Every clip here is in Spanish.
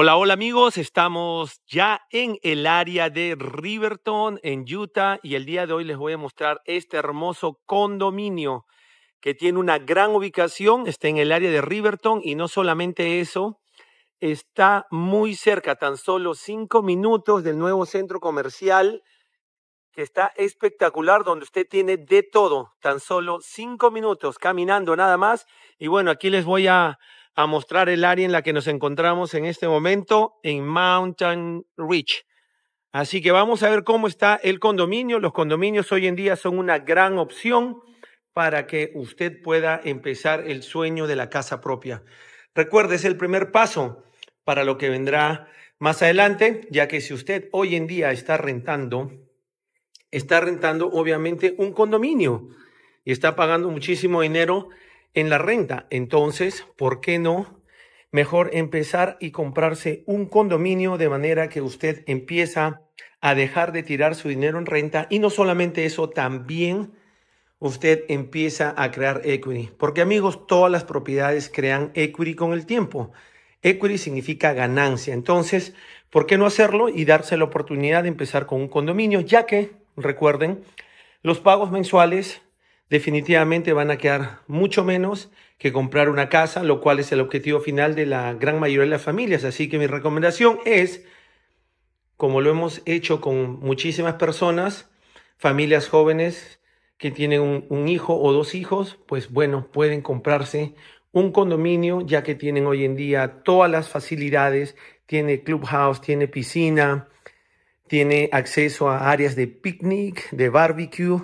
Hola, hola amigos, estamos ya en el área de Riverton, en Utah, y el día de hoy les voy a mostrar este hermoso condominio que tiene una gran ubicación, está en el área de Riverton, y no solamente eso, está muy cerca, tan solo cinco minutos del nuevo centro comercial que está espectacular, donde usted tiene de todo, tan solo cinco minutos caminando nada más. Y bueno, aquí les voy a a mostrar el área en la que nos encontramos en este momento en Mountain Ridge. Así que vamos a ver cómo está el condominio. Los condominios hoy en día son una gran opción para que usted pueda empezar el sueño de la casa propia. Recuerde, es el primer paso para lo que vendrá más adelante, ya que si usted hoy en día está rentando, está rentando obviamente un condominio y está pagando muchísimo dinero en la renta. Entonces, ¿por qué no? Mejor empezar y comprarse un condominio de manera que usted empieza a dejar de tirar su dinero en renta y no solamente eso, también usted empieza a crear equity. Porque amigos, todas las propiedades crean equity con el tiempo. Equity significa ganancia. Entonces, ¿por qué no hacerlo y darse la oportunidad de empezar con un condominio? Ya que, recuerden, los pagos mensuales definitivamente van a quedar mucho menos que comprar una casa, lo cual es el objetivo final de la gran mayoría de las familias. Así que mi recomendación es, como lo hemos hecho con muchísimas personas, familias jóvenes que tienen un, hijo o dos hijos, pues bueno, pueden comprarse un condominio, ya que tienen hoy en día todas las facilidades, tiene clubhouse, tiene piscina, tiene acceso a áreas de picnic, de barbecue,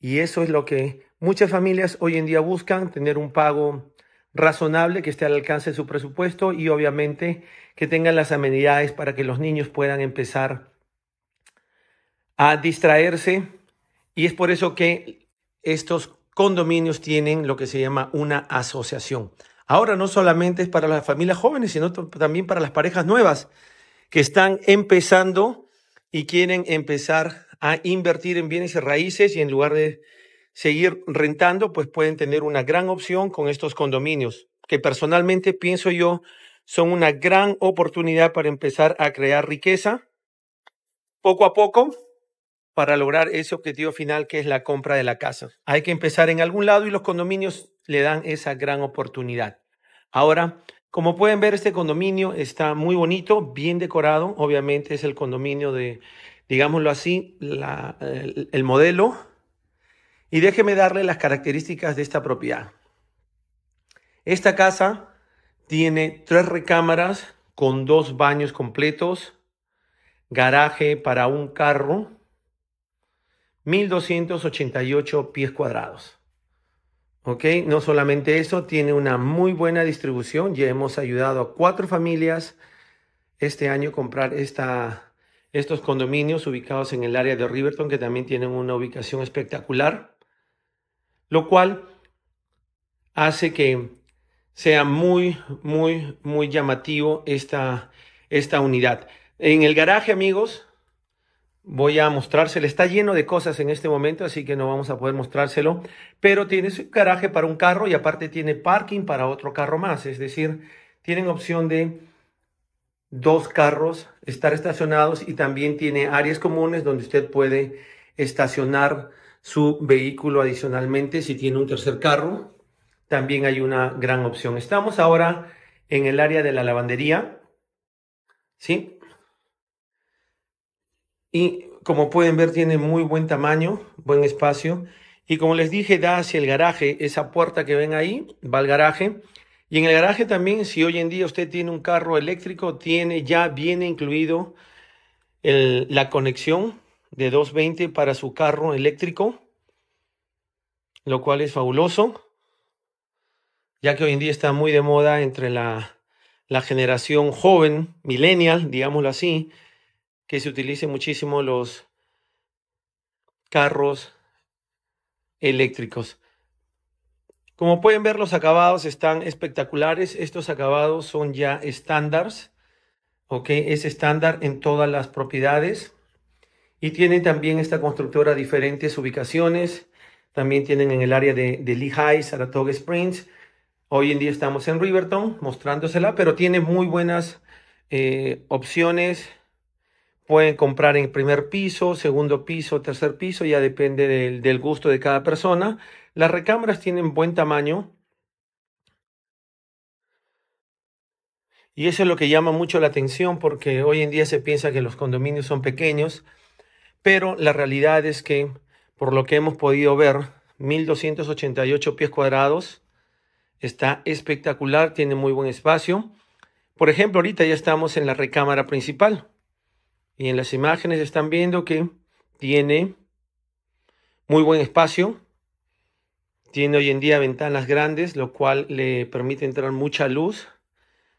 y eso es lo que muchas familias hoy en día buscan, tener un pago razonable que esté al alcance de su presupuesto y obviamente que tengan las amenidades para que los niños puedan empezar a distraerse. Y es por eso que estos condominios tienen lo que se llama una asociación. Ahora no solamente es para las familias jóvenes, sino también para las parejas nuevas que están empezando y quieren empezar a invertir en bienes raíces y en lugar de seguir rentando, pues pueden tener una gran opción con estos condominios, que personalmente pienso yo son una gran oportunidad para empezar a crear riqueza poco a poco para lograr ese objetivo final que es la compra de la casa. Hay que empezar en algún lado y los condominios le dan esa gran oportunidad. Ahora, como pueden ver, este condominio está muy bonito, bien decorado. Obviamente es el condominio de digámoslo así, el, modelo y déjeme darle las características de esta propiedad. Esta casa tiene tres recámaras con dos baños completos, garaje para un carro, 1288 pies cuadrados. Ok, no solamente eso, tiene una muy buena distribución. Ya hemos ayudado a cuatro familias este año a comprar esta, estos condominios ubicados en el área de Riverton, que también tienen una ubicación espectacular, lo cual hace que sea muy, muy, muy llamativo esta, esta unidad. En el garaje, amigos, voy a mostrárselo. Está lleno de cosas en este momento, así que no vamos a poder mostrárselo. Pero tiene su garaje para un carro y aparte tiene parking para otro carro más. Es decir, tienen opción de dos carros, estar estacionados y también tiene áreas comunes donde usted puede estacionar su vehículo adicionalmente si tiene un tercer carro. También hay una gran opción. Estamos ahora en el área de la lavandería. ¿Sí? Y como pueden ver tiene muy buen tamaño, buen espacio. Y como les dije, da hacia el garaje. Esa puerta que ven ahí va al garaje. Y en el garaje también, si hoy en día usted tiene un carro eléctrico, tiene ya viene incluido la conexión de 220 para su carro eléctrico, lo cual es fabuloso, ya que hoy en día está muy de moda entre la, la generación joven, millennial, digámoslo así, que se utilicen muchísimo los carros eléctricos. Como pueden ver, los acabados están espectaculares. Estos acabados son ya estándares. que Es estándar en todas las propiedades. Y tienen también esta constructora diferentes ubicaciones. También tienen en el área de, de Lehigh, Saratoga Springs. Hoy en día estamos en Riverton mostrándosela, pero tiene muy buenas eh, opciones. Pueden comprar en primer piso, segundo piso, tercer piso, ya depende del, del gusto de cada persona. Las recámaras tienen buen tamaño y eso es lo que llama mucho la atención porque hoy en día se piensa que los condominios son pequeños, pero la realidad es que, por lo que hemos podido ver, 1288 pies cuadrados está espectacular, tiene muy buen espacio. Por ejemplo, ahorita ya estamos en la recámara principal y en las imágenes están viendo que tiene muy buen espacio, tiene hoy en día ventanas grandes, lo cual le permite entrar mucha luz,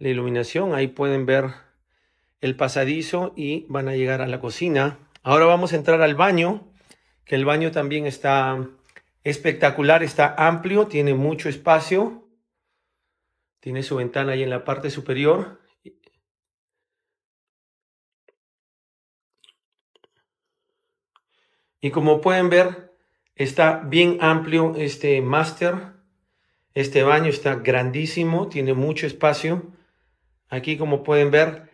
la iluminación. Ahí pueden ver el pasadizo y van a llegar a la cocina. Ahora vamos a entrar al baño, que el baño también está espectacular, está amplio, tiene mucho espacio. Tiene su ventana ahí en la parte superior. Y como pueden ver, Está bien amplio este master, Este baño está grandísimo, tiene mucho espacio. Aquí como pueden ver,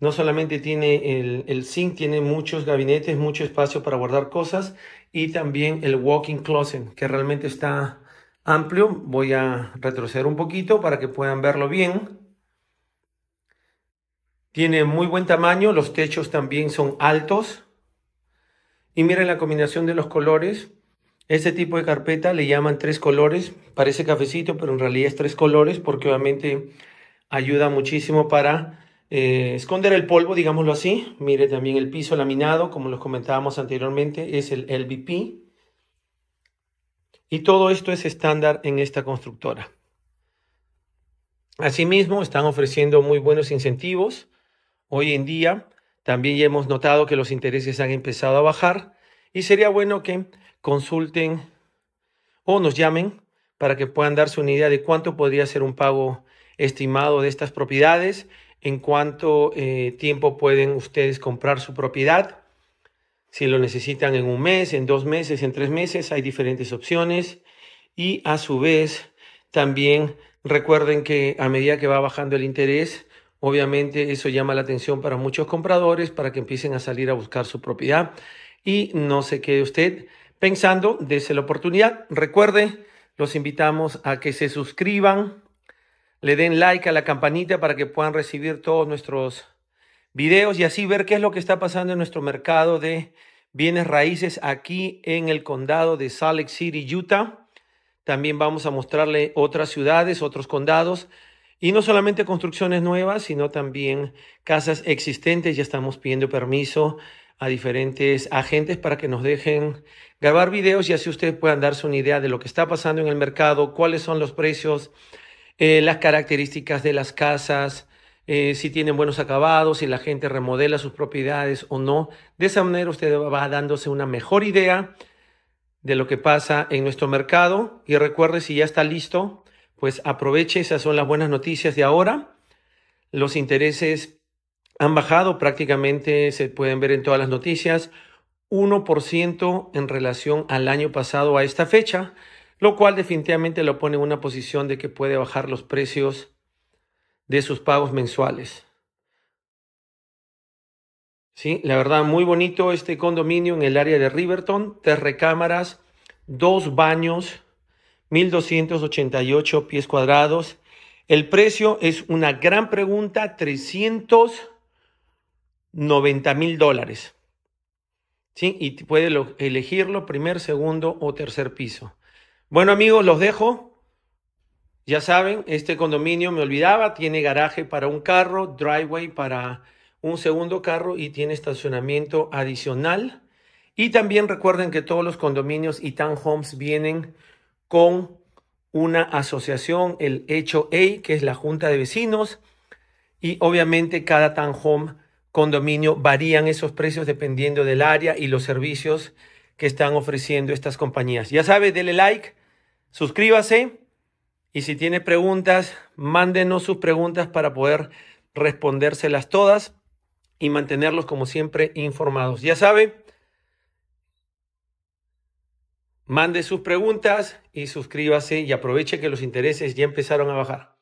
no solamente tiene el, el zinc, tiene muchos gabinetes, mucho espacio para guardar cosas y también el walking closet que realmente está amplio. Voy a retroceder un poquito para que puedan verlo bien. Tiene muy buen tamaño, los techos también son altos. Y miren la combinación de los colores, este tipo de carpeta le llaman tres colores, parece cafecito, pero en realidad es tres colores porque obviamente ayuda muchísimo para eh, esconder el polvo, digámoslo así. Mire también el piso laminado, como los comentábamos anteriormente, es el LVP. Y todo esto es estándar en esta constructora. Asimismo, están ofreciendo muy buenos incentivos. Hoy en día también ya hemos notado que los intereses han empezado a bajar y sería bueno que consulten o nos llamen para que puedan darse una idea de cuánto podría ser un pago estimado de estas propiedades, en cuánto eh, tiempo pueden ustedes comprar su propiedad. Si lo necesitan en un mes, en dos meses, en tres meses, hay diferentes opciones. Y a su vez, también recuerden que a medida que va bajando el interés, obviamente eso llama la atención para muchos compradores para que empiecen a salir a buscar su propiedad. Y no se quede usted pensando desde la oportunidad. Recuerde, los invitamos a que se suscriban, le den like a la campanita para que puedan recibir todos nuestros videos y así ver qué es lo que está pasando en nuestro mercado de bienes raíces aquí en el condado de Salt Lake City, Utah. También vamos a mostrarle otras ciudades, otros condados. Y no solamente construcciones nuevas, sino también casas existentes. Ya estamos pidiendo permiso a diferentes agentes para que nos dejen grabar videos y así ustedes puedan darse una idea de lo que está pasando en el mercado, cuáles son los precios, eh, las características de las casas, eh, si tienen buenos acabados, si la gente remodela sus propiedades o no. De esa manera usted va dándose una mejor idea de lo que pasa en nuestro mercado y recuerde si ya está listo, pues aproveche, esas son las buenas noticias de ahora. Los intereses han bajado prácticamente, se pueden ver en todas las noticias, 1% en relación al año pasado a esta fecha, lo cual definitivamente lo pone en una posición de que puede bajar los precios de sus pagos mensuales. Sí, la verdad, muy bonito este condominio en el área de Riverton, tres recámaras, dos baños, 1.288 pies cuadrados. El precio es una gran pregunta, 300. 90 mil dólares. ¿Sí? Y puede elegirlo primer, segundo o tercer piso. Bueno amigos, los dejo. Ya saben, este condominio me olvidaba, tiene garaje para un carro, driveway para un segundo carro y tiene estacionamiento adicional. Y también recuerden que todos los condominios y tan homes vienen con una asociación, el Hecho A, que es la Junta de Vecinos. Y obviamente cada tan home condominio varían esos precios dependiendo del área y los servicios que están ofreciendo estas compañías. Ya sabe, dele like, suscríbase y si tiene preguntas, mándenos sus preguntas para poder respondérselas todas y mantenerlos como siempre informados. Ya sabe, mande sus preguntas y suscríbase y aproveche que los intereses ya empezaron a bajar.